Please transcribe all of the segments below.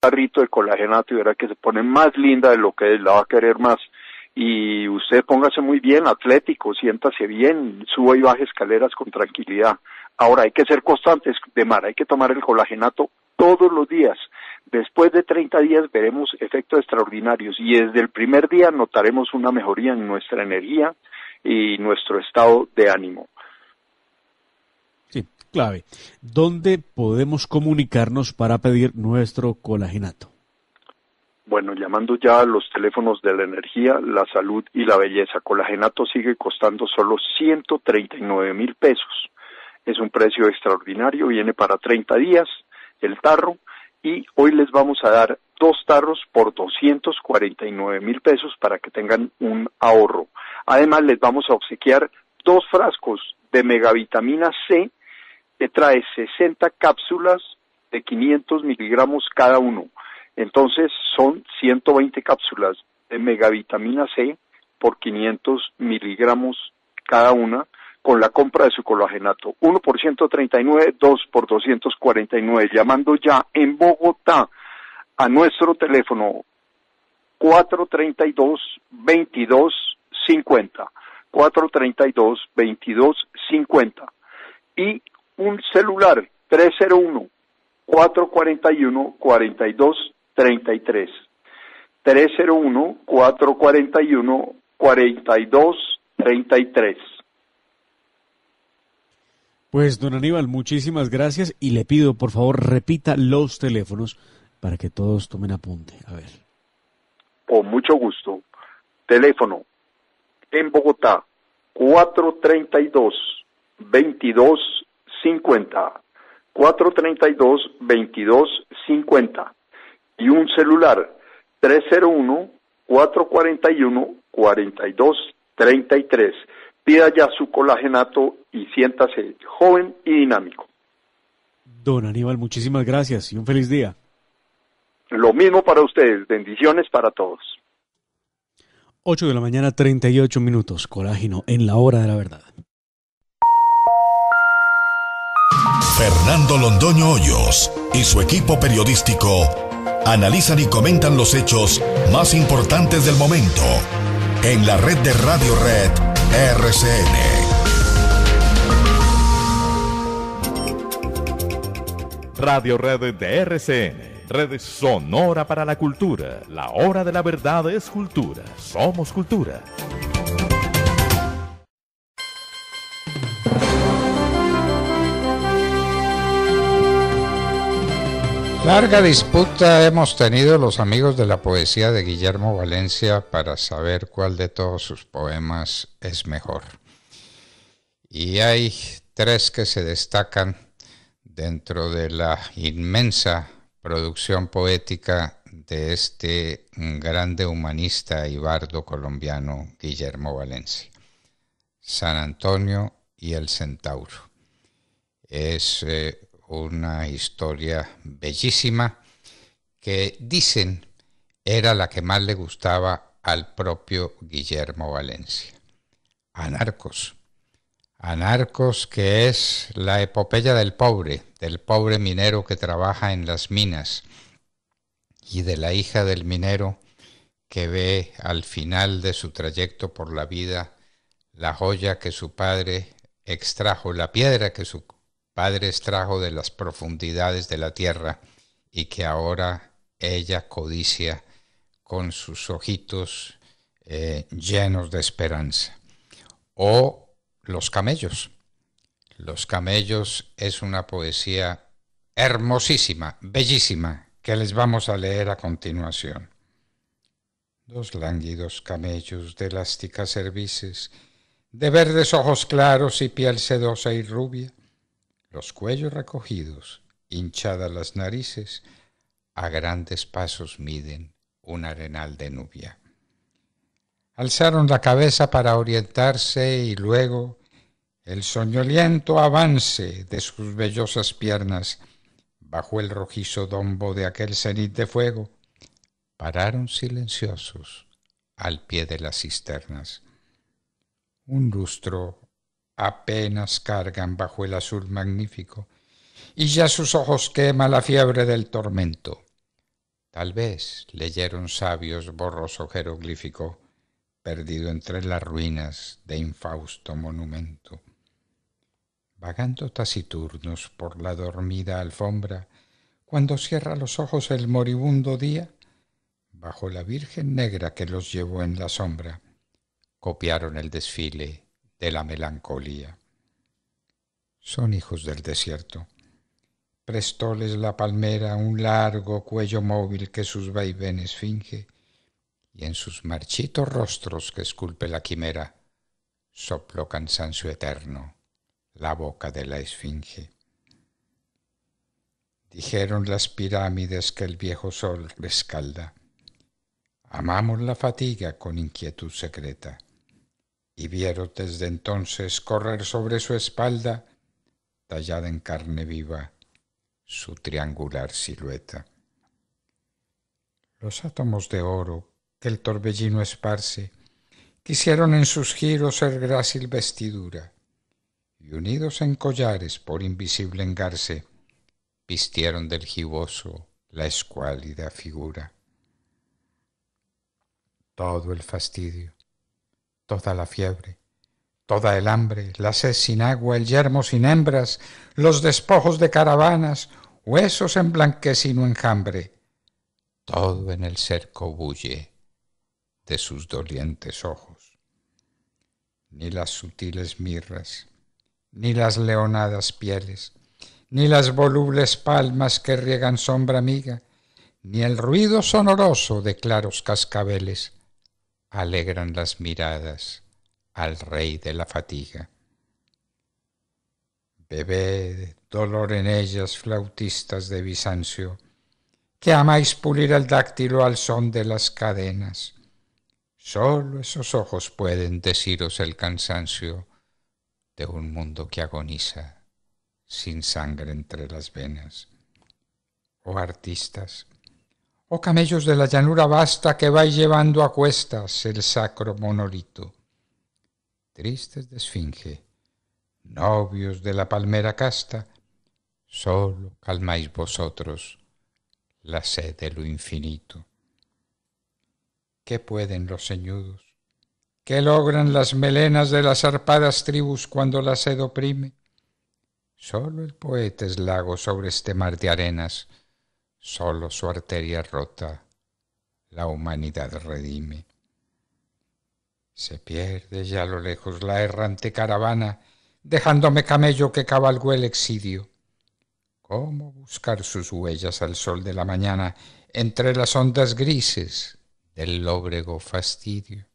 carrito de colagenato y verá que se pone más linda de lo que la va a querer más. Y usted póngase muy bien, atlético, siéntase bien, suba y baje escaleras con tranquilidad. Ahora, hay que ser constantes, de mar, hay que tomar el colagenato todos los días. Después de 30 días veremos efectos extraordinarios y desde el primer día notaremos una mejoría en nuestra energía y nuestro estado de ánimo. Sí, clave. ¿Dónde podemos comunicarnos para pedir nuestro colagenato? Bueno, llamando ya a los teléfonos de la energía, la salud y la belleza, colagenato sigue costando solo 139 mil pesos. Es un precio extraordinario, viene para 30 días el tarro y hoy les vamos a dar dos tarros por 249 mil pesos para que tengan un ahorro. Además, les vamos a obsequiar dos frascos de megavitamina C te trae 60 cápsulas de 500 miligramos cada uno. Entonces son 120 cápsulas de megavitamina C por 500 miligramos cada una con la compra de su colagenato. 1 por 139, 2 por 249. Llamando ya en Bogotá a nuestro teléfono 432-2250. 432-2250. Y un celular 301 441 4233. 301 441 4233. Pues don Aníbal, muchísimas gracias y le pido por favor repita los teléfonos para que todos tomen apunte. A ver. Con mucho gusto. Teléfono en Bogotá 432 22 50 432 50 y un celular 301 441 33 Pida ya su colagenato y siéntase joven y dinámico. Don Aníbal, muchísimas gracias y un feliz día. Lo mismo para ustedes, bendiciones para todos. 8 de la mañana, 38 minutos, colágeno en la hora de la verdad. Fernando Londoño Hoyos y su equipo periodístico analizan y comentan los hechos más importantes del momento en la red de Radio Red RCN. Radio Red de RCN. Red Sonora para la Cultura. La hora de la verdad es cultura. Somos cultura. Larga disputa hemos tenido los amigos de la poesía de Guillermo Valencia para saber cuál de todos sus poemas es mejor. Y hay tres que se destacan dentro de la inmensa producción poética de este grande humanista y bardo colombiano Guillermo Valencia. San Antonio y el Centauro. Es eh, una historia bellísima que dicen era la que más le gustaba al propio Guillermo Valencia. Anarcos. Anarcos que es la epopeya del pobre, del pobre minero que trabaja en las minas y de la hija del minero que ve al final de su trayecto por la vida la joya que su padre extrajo, la piedra que su padres trajo de las profundidades de la tierra y que ahora ella codicia con sus ojitos eh, llenos de esperanza. O los camellos. Los camellos es una poesía hermosísima, bellísima, que les vamos a leer a continuación. Dos lánguidos camellos de elásticas cervices, de verdes ojos claros y piel sedosa y rubia, los cuellos recogidos, hinchadas las narices, a grandes pasos miden un arenal de nubia. Alzaron la cabeza para orientarse y luego el soñoliento avance de sus vellosas piernas bajo el rojizo dombo de aquel cenit de fuego, pararon silenciosos al pie de las cisternas. Un lustro apenas cargan bajo el azul magnífico, y ya sus ojos quema la fiebre del tormento. Tal vez leyeron sabios borroso jeroglífico, perdido entre las ruinas de infausto monumento. Vagando taciturnos por la dormida alfombra, cuando cierra los ojos el moribundo día, bajo la Virgen negra que los llevó en la sombra, copiaron el desfile de la melancolía. Son hijos del desierto. Prestóles la palmera un largo cuello móvil que sus vaivenes finge, y en sus marchitos rostros que esculpe la quimera, sopló cansancio eterno la boca de la esfinge. Dijeron las pirámides que el viejo sol rescalda. Amamos la fatiga con inquietud secreta y vieron desde entonces correr sobre su espalda, tallada en carne viva, su triangular silueta. Los átomos de oro que el torbellino esparce quisieron en sus giros ser grácil vestidura, y unidos en collares por invisible engarce, vistieron del giboso la escuálida figura. Todo el fastidio, toda la fiebre, toda el hambre, la sed sin agua, el yermo sin hembras, los despojos de caravanas, huesos en blanquecino enjambre. Todo en el cerco bulle de sus dolientes ojos. Ni las sutiles mirras, ni las leonadas pieles, ni las volubles palmas que riegan sombra amiga, ni el ruido sonoroso de claros cascabeles alegran las miradas al rey de la fatiga. Bebed dolor en ellas, flautistas de Bizancio, que amáis pulir el dáctilo al son de las cadenas. Sólo esos ojos pueden deciros el cansancio de un mundo que agoniza sin sangre entre las venas. Oh artistas, oh camellos de la llanura vasta que vais llevando a cuestas el sacro monolito. Tristes de esfinge, novios de la palmera casta, solo calmáis vosotros la sed de lo infinito. ¿Qué pueden los ceñudos? ¿Qué logran las melenas de las arpadas tribus cuando la sed oprime? Solo el poeta es lago sobre este mar de arenas, Solo su arteria rota la humanidad redime. Se pierde ya lo lejos la errante caravana, dejándome camello que cabalgó el exilio. ¿Cómo buscar sus huellas al sol de la mañana entre las ondas grises del lóbrego fastidio?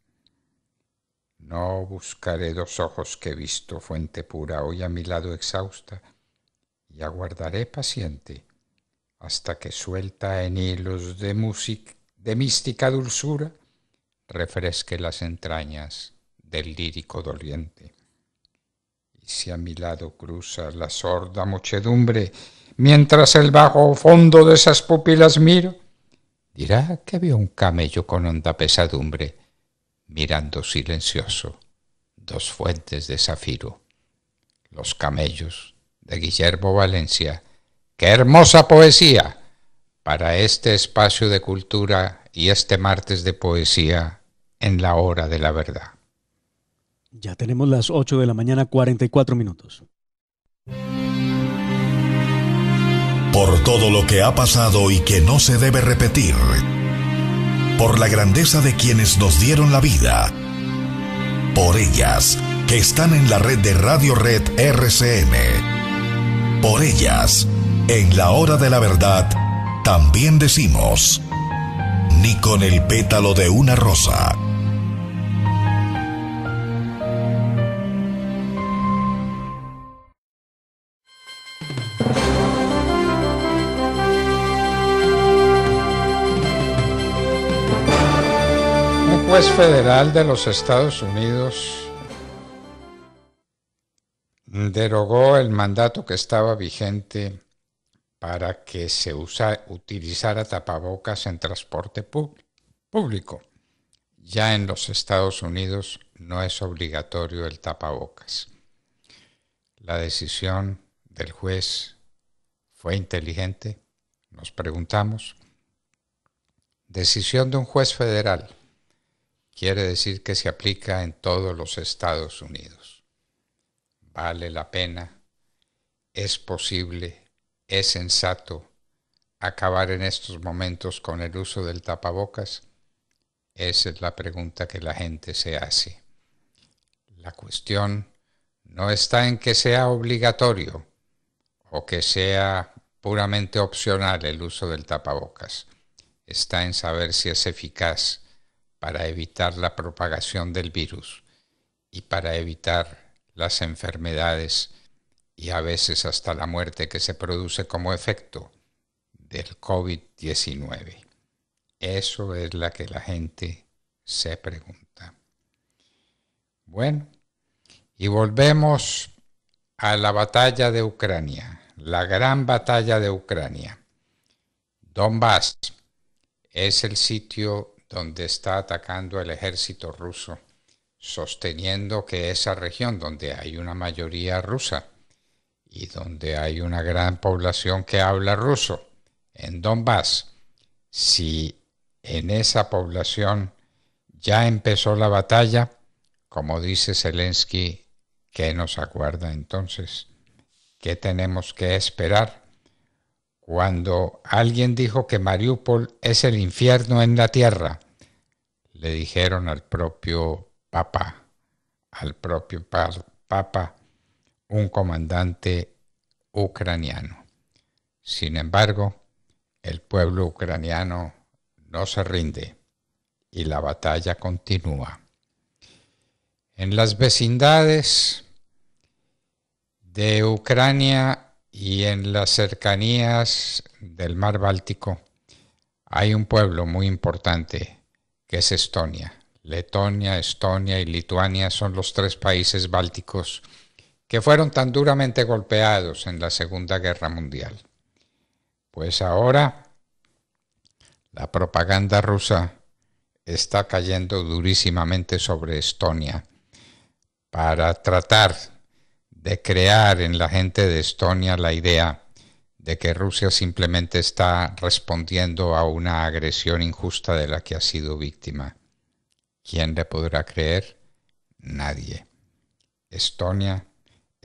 No buscaré dos ojos que he visto fuente pura hoy a mi lado exhausta, y aguardaré paciente hasta que suelta en hilos de, música de mística dulzura refresque las entrañas del lírico doliente. Y si a mi lado cruza la sorda muchedumbre, mientras el bajo fondo de esas pupilas miro, dirá que vio un camello con honda pesadumbre, mirando silencioso dos fuentes de zafiro, los camellos de Guillermo Valencia Qué hermosa poesía para este espacio de cultura y este martes de poesía en la hora de la verdad. Ya tenemos las 8 de la mañana 44 minutos. Por todo lo que ha pasado y que no se debe repetir. Por la grandeza de quienes nos dieron la vida. Por ellas que están en la red de Radio Red RCN. Por ellas en la hora de la verdad, también decimos, ni con el pétalo de una rosa. Un juez federal de los Estados Unidos derogó el mandato que estaba vigente para que se utilizara tapabocas en transporte público. Ya en los Estados Unidos no es obligatorio el tapabocas. La decisión del juez fue inteligente, nos preguntamos. Decisión de un juez federal quiere decir que se aplica en todos los Estados Unidos. Vale la pena, es posible es sensato acabar en estos momentos con el uso del tapabocas? Esa es la pregunta que la gente se hace. La cuestión no está en que sea obligatorio o que sea puramente opcional el uso del tapabocas. Está en saber si es eficaz para evitar la propagación del virus y para evitar las enfermedades y a veces hasta la muerte que se produce como efecto del COVID-19. Eso es la que la gente se pregunta. Bueno, y volvemos a la batalla de Ucrania, la gran batalla de Ucrania. Donbass es el sitio donde está atacando el ejército ruso, sosteniendo que esa región donde hay una mayoría rusa y donde hay una gran población que habla ruso, en Donbass, si en esa población ya empezó la batalla, como dice Zelensky, ¿qué nos aguarda entonces? ¿Qué tenemos que esperar? Cuando alguien dijo que Mariupol es el infierno en la tierra, le dijeron al propio Papa, al propio Papa, un comandante ucraniano. Sin embargo, el pueblo ucraniano no se rinde y la batalla continúa. En las vecindades de Ucrania y en las cercanías del mar Báltico hay un pueblo muy importante que es Estonia. Letonia, Estonia y Lituania son los tres países bálticos que fueron tan duramente golpeados en la Segunda Guerra Mundial. Pues ahora la propaganda rusa está cayendo durísimamente sobre Estonia para tratar de crear en la gente de Estonia la idea de que Rusia simplemente está respondiendo a una agresión injusta de la que ha sido víctima. ¿Quién le podrá creer? Nadie. Estonia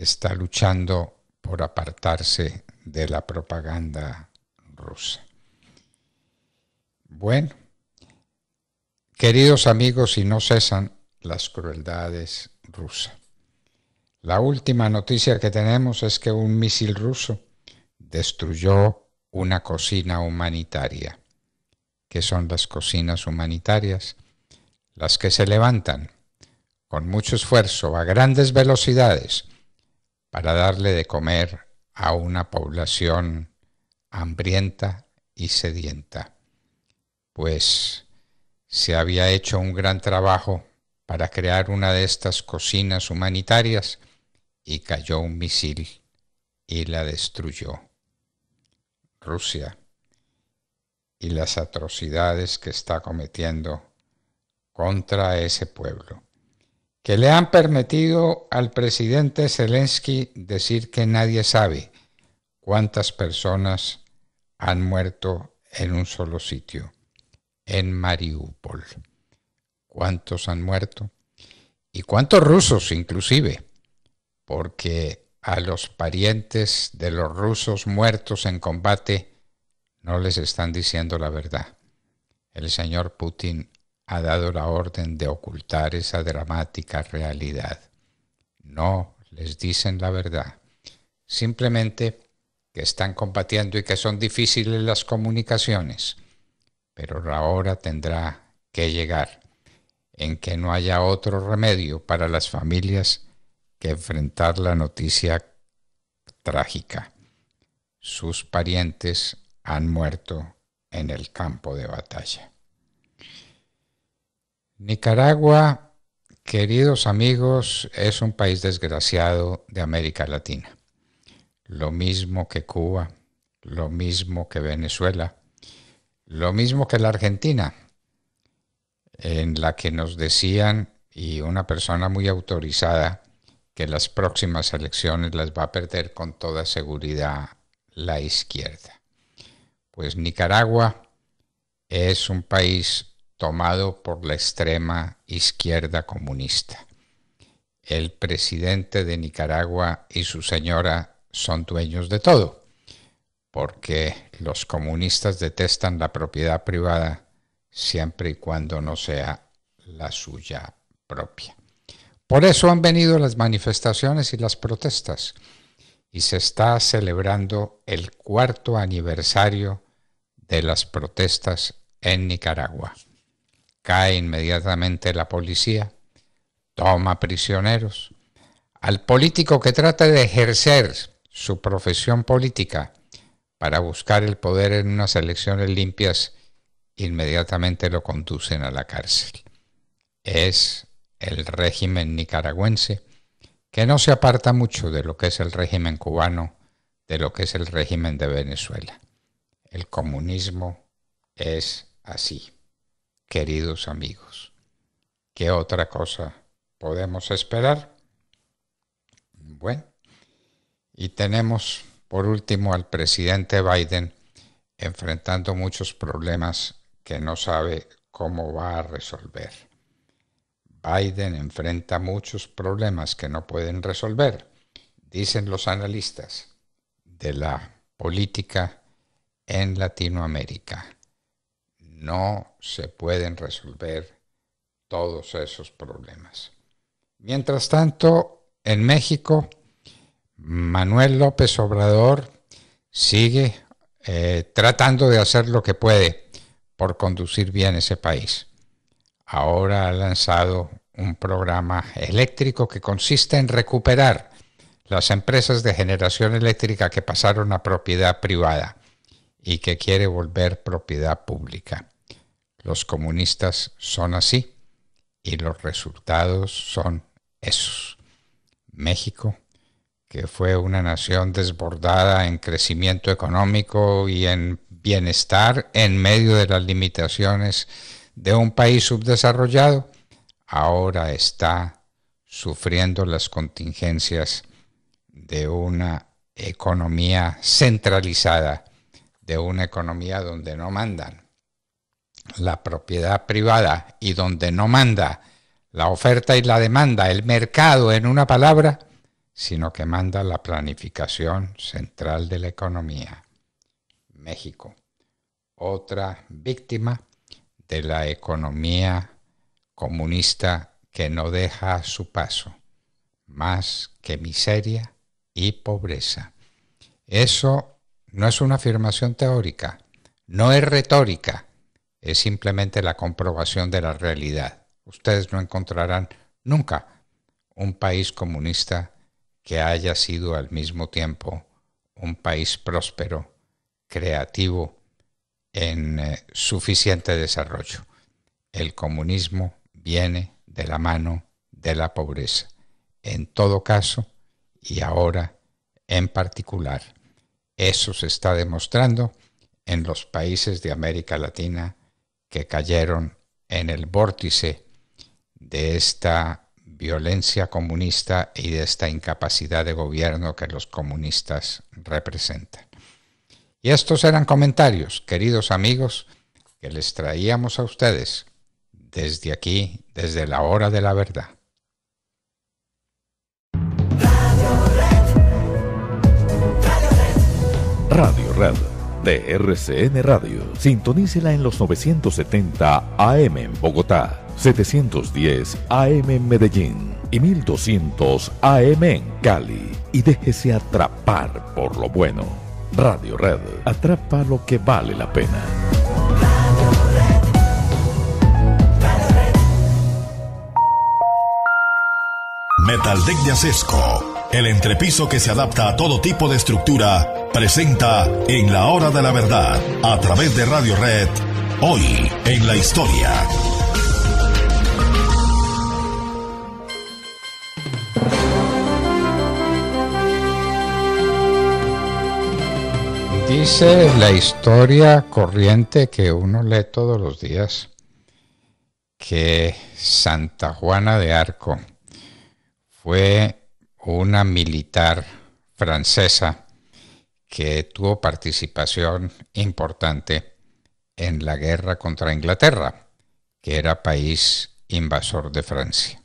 está luchando por apartarse de la propaganda rusa. Bueno, queridos amigos, y no cesan las crueldades rusas. La última noticia que tenemos es que un misil ruso destruyó una cocina humanitaria. ¿Qué son las cocinas humanitarias? Las que se levantan con mucho esfuerzo a grandes velocidades para darle de comer a una población hambrienta y sedienta, pues se había hecho un gran trabajo para crear una de estas cocinas humanitarias y cayó un misil y la destruyó. Rusia y las atrocidades que está cometiendo contra ese pueblo que le han permitido al presidente Zelensky decir que nadie sabe cuántas personas han muerto en un solo sitio, en Mariupol. ¿Cuántos han muerto? ¿Y cuántos rusos inclusive? Porque a los parientes de los rusos muertos en combate no les están diciendo la verdad. El señor Putin ha dado la orden de ocultar esa dramática realidad. No les dicen la verdad. Simplemente que están combatiendo y que son difíciles las comunicaciones. Pero la hora tendrá que llegar en que no haya otro remedio para las familias que enfrentar la noticia trágica. Sus parientes han muerto en el campo de batalla. Nicaragua, queridos amigos, es un país desgraciado de América Latina. Lo mismo que Cuba, lo mismo que Venezuela, lo mismo que la Argentina, en la que nos decían, y una persona muy autorizada, que las próximas elecciones las va a perder con toda seguridad la izquierda. Pues Nicaragua es un país tomado por la extrema izquierda comunista. El presidente de Nicaragua y su señora son dueños de todo, porque los comunistas detestan la propiedad privada siempre y cuando no sea la suya propia. Por eso han venido las manifestaciones y las protestas y se está celebrando el cuarto aniversario de las protestas en Nicaragua. Cae inmediatamente la policía, toma prisioneros. Al político que trata de ejercer su profesión política para buscar el poder en unas elecciones limpias, inmediatamente lo conducen a la cárcel. Es el régimen nicaragüense que no se aparta mucho de lo que es el régimen cubano, de lo que es el régimen de Venezuela. El comunismo es así queridos amigos. ¿Qué otra cosa podemos esperar? Bueno, y tenemos por último al presidente Biden enfrentando muchos problemas que no sabe cómo va a resolver. Biden enfrenta muchos problemas que no pueden resolver, dicen los analistas, de la política en Latinoamérica no se pueden resolver todos esos problemas. Mientras tanto, en México, Manuel López Obrador sigue eh, tratando de hacer lo que puede por conducir bien ese país. Ahora ha lanzado un programa eléctrico que consiste en recuperar las empresas de generación eléctrica que pasaron a propiedad privada y que quiere volver propiedad pública. Los comunistas son así y los resultados son esos. México, que fue una nación desbordada en crecimiento económico y en bienestar en medio de las limitaciones de un país subdesarrollado, ahora está sufriendo las contingencias de una economía centralizada, de una economía donde no mandan, la propiedad privada y donde no manda la oferta y la demanda, el mercado en una palabra, sino que manda la planificación central de la economía. México, otra víctima de la economía comunista que no deja su paso más que miseria y pobreza. Eso no es una afirmación teórica, no es retórica, es simplemente la comprobación de la realidad. Ustedes no encontrarán nunca un país comunista que haya sido al mismo tiempo un país próspero, creativo, en eh, suficiente desarrollo. El comunismo viene de la mano de la pobreza. En todo caso, y ahora en particular, eso se está demostrando en los países de América Latina que cayeron en el vórtice de esta violencia comunista y de esta incapacidad de gobierno que los comunistas representan. Y estos eran comentarios, queridos amigos, que les traíamos a ustedes desde aquí, desde la hora de la verdad. Radio Red. Radio Red de RCN Radio. Sintonícela en los 970 AM en Bogotá, 710 AM en Medellín y 1200 AM en Cali. Y déjese atrapar por lo bueno. Radio Red, atrapa lo que vale la pena. Metaldeck de el entrepiso que se adapta a todo tipo de estructura presenta en la hora de la verdad a través de Radio Red, hoy en la historia. Dice la historia corriente que uno lee todos los días que Santa Juana de Arco fue una militar francesa que tuvo participación importante en la guerra contra Inglaterra, que era país invasor de Francia.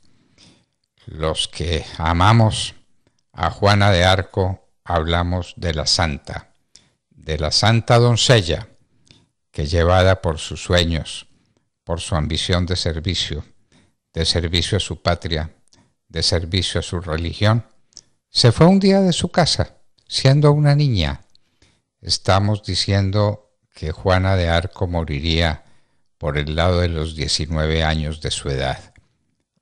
Los que amamos a Juana de Arco hablamos de la santa, de la santa doncella, que llevada por sus sueños, por su ambición de servicio, de servicio a su patria, de servicio a su religión, se fue un día de su casa Siendo una niña, estamos diciendo que Juana de Arco moriría por el lado de los 19 años de su edad.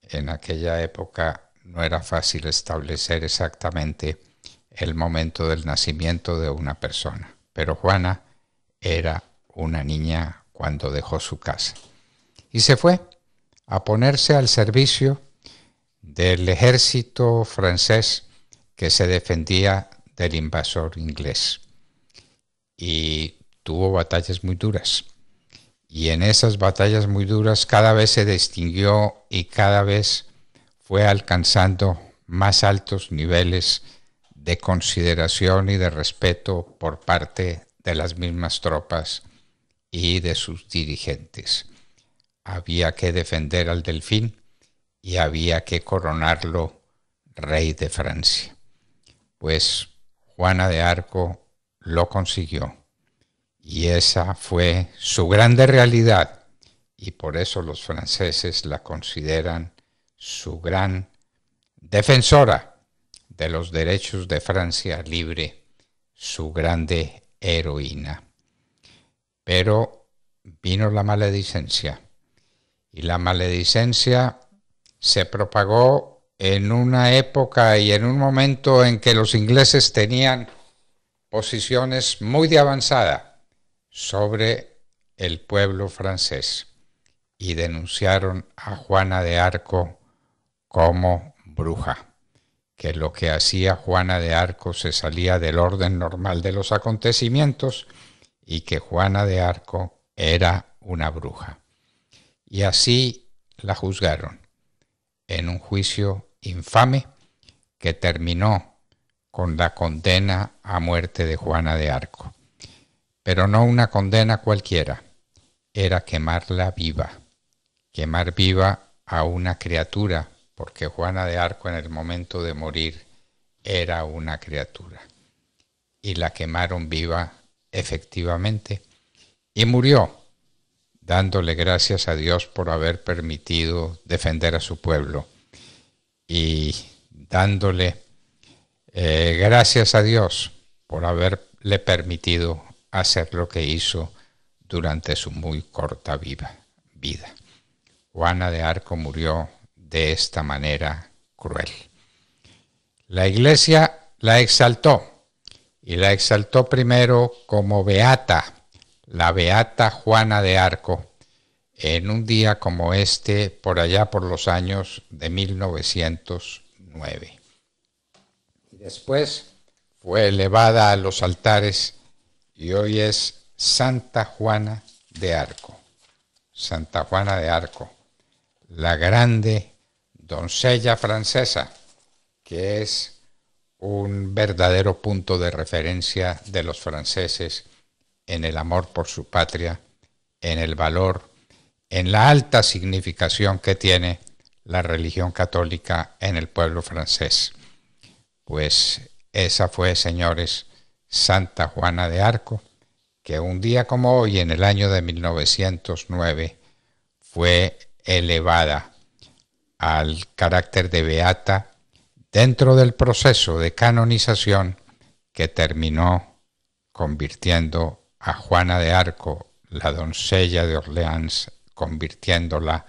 En aquella época no era fácil establecer exactamente el momento del nacimiento de una persona, pero Juana era una niña cuando dejó su casa. Y se fue a ponerse al servicio del ejército francés que se defendía del invasor inglés. Y tuvo batallas muy duras. Y en esas batallas muy duras cada vez se distinguió y cada vez fue alcanzando más altos niveles de consideración y de respeto por parte de las mismas tropas y de sus dirigentes. Había que defender al delfín y había que coronarlo rey de Francia. Pues Juana de Arco lo consiguió. Y esa fue su grande realidad y por eso los franceses la consideran su gran defensora de los derechos de Francia libre, su grande heroína. Pero vino la maledicencia y la maledicencia se propagó en una época y en un momento en que los ingleses tenían posiciones muy de avanzada sobre el pueblo francés y denunciaron a Juana de Arco como bruja, que lo que hacía Juana de Arco se salía del orden normal de los acontecimientos y que Juana de Arco era una bruja. Y así la juzgaron en un juicio infame que terminó con la condena a muerte de Juana de Arco. Pero no una condena cualquiera, era quemarla viva, quemar viva a una criatura, porque Juana de Arco en el momento de morir era una criatura. Y la quemaron viva efectivamente y murió dándole gracias a Dios por haber permitido defender a su pueblo y dándole eh, gracias a Dios por haberle permitido hacer lo que hizo durante su muy corta vida. Juana de Arco murió de esta manera cruel. La iglesia la exaltó y la exaltó primero como beata la beata Juana de Arco, en un día como este, por allá por los años de 1909. Y después fue elevada a los altares y hoy es Santa Juana de Arco. Santa Juana de Arco, la grande doncella francesa, que es un verdadero punto de referencia de los franceses en el amor por su patria, en el valor, en la alta significación que tiene la religión católica en el pueblo francés. Pues esa fue, señores, Santa Juana de Arco, que un día como hoy, en el año de 1909, fue elevada al carácter de beata dentro del proceso de canonización que terminó convirtiendo a Juana de Arco, la doncella de Orleans, convirtiéndola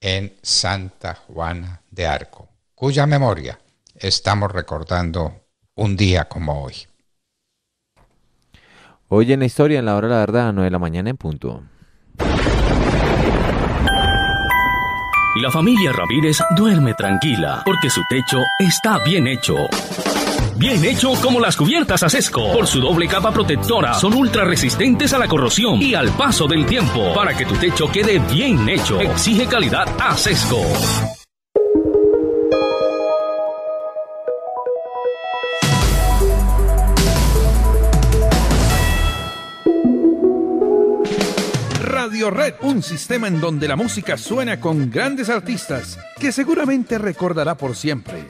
en Santa Juana de Arco, cuya memoria estamos recordando un día como hoy. Hoy en la historia, en la hora de la verdad, a 9 de la mañana en punto. La familia Ramírez duerme tranquila porque su techo está bien hecho. Bien hecho como las cubiertas a sesco. Por su doble capa protectora, son ultra resistentes a la corrosión y al paso del tiempo. Para que tu techo quede bien hecho, exige calidad a sesco. Radio Red, un sistema en donde la música suena con grandes artistas que seguramente recordará por siempre.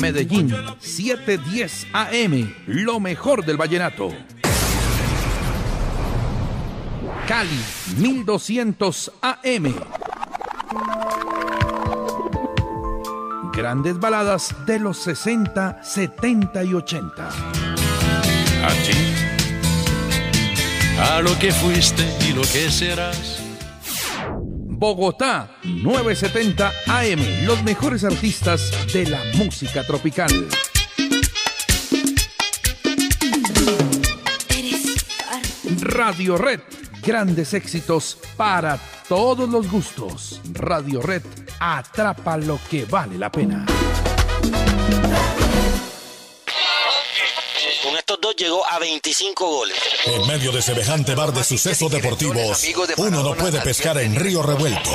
Medellín, 710 AM, lo mejor del vallenato. Cali, 1200 AM. Grandes baladas de los 60, 70 y 80. A ti, a lo que fuiste y lo que serás Bogotá, 970 AM, los mejores artistas de la música tropical. Radio Red, grandes éxitos para todos los gustos. Radio Red atrapa lo que vale la pena dos llegó a 25 goles. En medio de semejante bar de sucesos deportivos, uno no puede pescar en río revuelto.